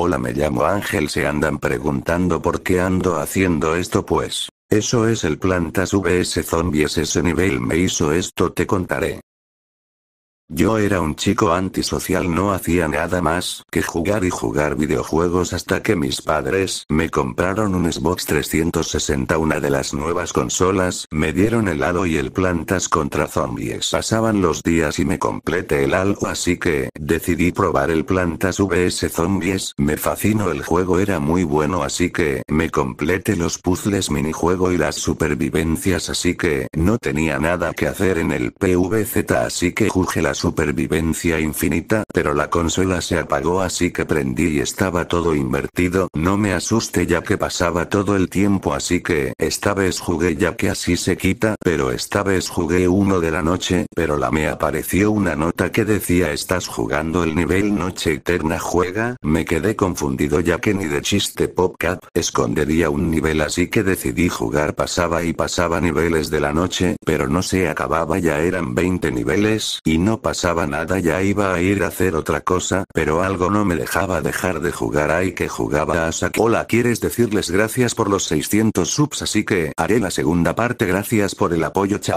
Hola me llamo Ángel se andan preguntando por qué ando haciendo esto pues. Eso es el plantas vs zombies ese nivel me hizo esto te contaré. Yo era un chico antisocial, no hacía nada más que jugar y jugar videojuegos hasta que mis padres me compraron un Xbox 360, una de las nuevas consolas, me dieron el Halo y el Plantas contra Zombies. Pasaban los días y me complete el Halo, así que decidí probar el Plantas vs Zombies. Me fascinó el juego, era muy bueno, así que me complete los puzzles minijuego y las supervivencias, así que no tenía nada que hacer en el PVZ, así que juzgué las supervivencia infinita, pero la consola se apagó así que prendí y estaba todo invertido, no me asuste ya que pasaba todo el tiempo así que, esta vez jugué ya que así se quita, pero esta vez jugué uno de la noche, pero la me apareció una nota que decía estás jugando el nivel noche eterna juega, me quedé confundido ya que ni de chiste PopCap, escondería un nivel así que decidí jugar pasaba y pasaba niveles de la noche, pero no se acababa ya eran 20 niveles, y no pasaba nada ya iba a ir a hacer otra cosa pero algo no me dejaba dejar de jugar ay que jugaba a sak hola quieres decirles gracias por los 600 subs así que haré la segunda parte gracias por el apoyo chao